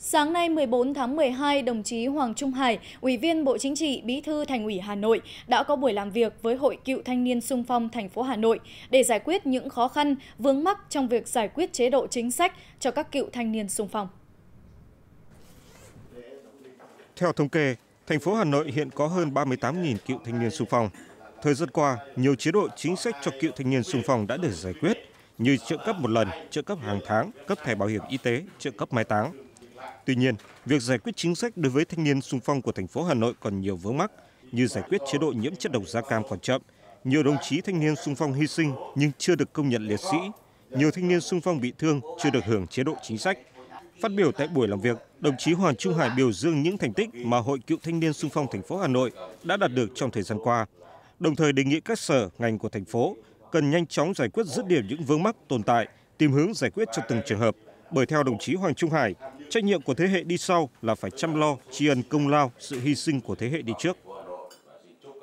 Sáng nay 14 tháng 12, đồng chí Hoàng Trung Hải, Ủy viên Bộ Chính trị, Bí thư Thành ủy Hà Nội đã có buổi làm việc với Hội Cựu Thanh niên Sung phong thành phố Hà Nội để giải quyết những khó khăn, vướng mắc trong việc giải quyết chế độ chính sách cho các cựu thanh niên sung phong. Theo thống kê, thành phố Hà Nội hiện có hơn 38.000 cựu thanh niên sung phong. Thời gian qua, nhiều chế độ chính sách cho cựu thanh niên sung phong đã được giải quyết như trợ cấp một lần, trợ cấp hàng tháng, cấp thẻ bảo hiểm y tế, trợ cấp mai táng Tuy nhiên, việc giải quyết chính sách đối với thanh niên sung phong của thành phố Hà Nội còn nhiều vướng mắc như giải quyết chế độ nhiễm chất độc da cam còn chậm. Nhiều đồng chí thanh niên sung phong hy sinh nhưng chưa được công nhận liệt sĩ. Nhiều thanh niên sung phong bị thương chưa được hưởng chế độ chính sách. Phát biểu tại buổi làm việc, đồng chí Hoàng Trung Hải biểu dương những thành tích mà Hội Cựu Thanh niên Sung phong thành phố Hà Nội đã đạt được trong thời gian qua. Đồng thời đề nghị các sở, ngành của thành phố cần nhanh chóng giải quyết dứt điểm những vướng mắc tồn tại, tìm hướng giải quyết cho từng trường hợp. Bởi theo đồng chí Hoàng Trung Hải, Trách nhiệm của thế hệ đi sau là phải chăm lo, tri ân công lao, sự hy sinh của thế hệ đi trước.